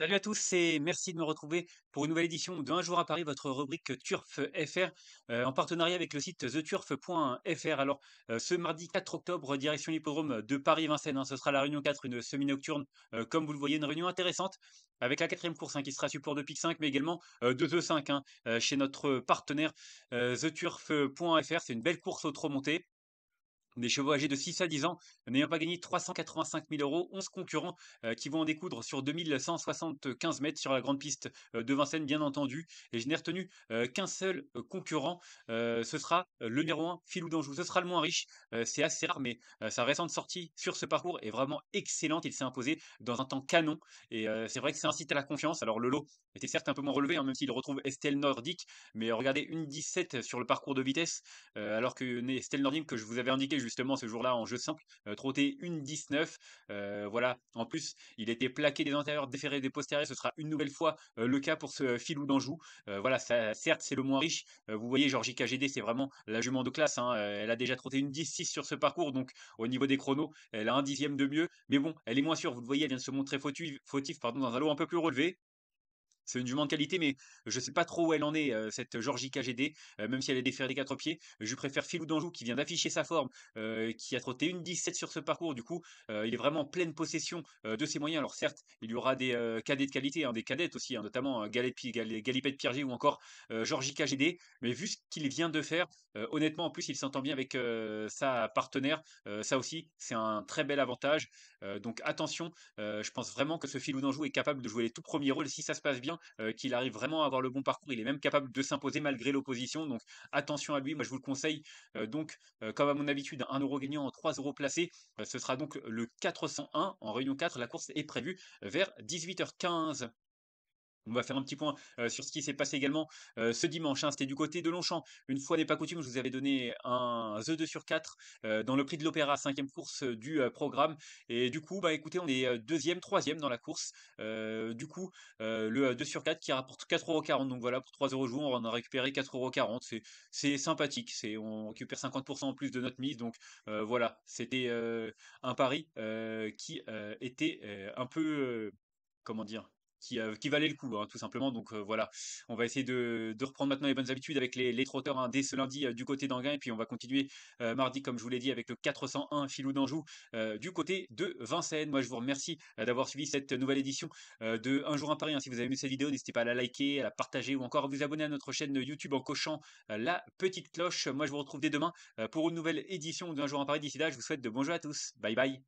Salut à tous et merci de me retrouver pour une nouvelle édition de Un jour à Paris, votre rubrique Turf FR euh, en partenariat avec le site theturf.fr. Alors euh, ce mardi 4 octobre, direction l'hippodrome de Paris-Vincennes, hein, ce sera la réunion 4, une semi-nocturne, euh, comme vous le voyez, une réunion intéressante avec la quatrième course hein, qui sera support de PIC 5, mais également de The 5 hein, chez notre partenaire theturf.fr. C'est une belle course au trop monté des chevaux âgés de 6 à 10 ans n'ayant pas gagné 385 000 euros, 11 concurrents euh, qui vont en découdre sur 2175 mètres sur la grande piste euh, de Vincennes, bien entendu. Et je n'ai retenu euh, qu'un seul concurrent, ce sera le numéro 1, Philou d'Anjou. Ce sera le moins riche, c'est assez rare, mais sa récente sortie sur ce parcours est vraiment excellente. Il s'est imposé dans un temps canon, et c'est vrai que ça incite à la confiance. Alors le lot était certes un peu moins relevé, hein, même s'il retrouve Estelle Nordic mais regardez, une 17 sur le parcours de vitesse, alors que Estelle Nordique, que je vous avais indiqué, justement ce jour-là en jeu simple, euh, trotté une 19. Euh, voilà, en plus, il était plaqué des antérieurs, déféré des postérieurs, ce sera une nouvelle fois euh, le cas pour ce filou d'Anjou. voilà, certes, c'est le moins riche. vous voyez, Georgie KGD, c'est vraiment la jument de classe. Hein. Elle a déjà trotté une 10-6 sur ce parcours, donc au niveau des chronos, elle a un dixième de mieux. Mais bon, elle est moins sûre. Vous le voyez, elle vient de se montrer fautive, fautif, pardon, dans un lot un peu plus relevé. C'est une jument de qualité, mais je ne sais pas trop où elle en est, euh, cette Georgie KGD, euh, même si elle est déférée des quatre pieds. Je préfère Philou d'Anjou qui vient d'afficher sa forme, euh, qui a trotté une 17 sur ce parcours. Du coup, il est vraiment en pleine possession de ses moyens. Alors certes, il y aura des cadets de qualité, hein, des cadettes aussi, hein, notamment Galipette Piergé ou encore Georgie KGD. Mais vu ce qu'il vient de faire, honnêtement, en plus, il s'entend bien avec sa partenaire. ça aussi, c'est un très bel avantage. donc attention, je pense vraiment que ce Philou d'Anjou est capable de jouer les tout premiers rôles si ça se passe bien. Euh, qu'il arrive vraiment à avoir le bon parcours. Il est même capable de s'imposer malgré l'opposition. Donc attention à lui. Moi, je vous le conseille. Euh, donc, euh, comme à mon habitude, 1 euro gagnant en 3 euros placés. ce sera donc le 401 en réunion 4. La course est prévue vers 18h15. On va faire un petit point euh, sur ce qui s'est passé également euh, ce dimanche. Hein. C'était du côté de Longchamp. Une fois n'est pas coutume, je vous avais donné un The 2 sur 4 euh, dans le prix de l'Opéra, cinquième course du programme. Et du coup, bah écoutez, on est deuxième, troisième dans la course. du coup, le 2 sur 4 qui rapporte 4,40€. Donc voilà, pour 3 euros jour, on a récupéré 4,40€. C'est sympathique. On récupère 50% en plus de notre mise. Donc voilà, c'était un pari qui était un peu. comment dire euh, qui, valait le coup, hein, tout simplement. Donc euh, voilà, on va essayer de, reprendre maintenant les bonnes habitudes avec les, trotteurs hein, dès ce lundi euh, du côté d'Anguin. Et puis on va continuer mardi, comme je vous l'ai dit, avec le 401 Filou d'Anjou du côté de Vincennes. Moi, je vous remercie d'avoir suivi cette nouvelle édition de Un jour en Paris. Hein. Si vous avez aimé cette vidéo, n'hésitez pas à la liker, à la partager ou encore à vous abonner à notre chaîne YouTube en cochant la petite cloche. Moi, je vous retrouve dès demain pour une nouvelle édition de Un jour en Paris. D'ici là, je vous souhaite de bons jeux à tous. Bye bye.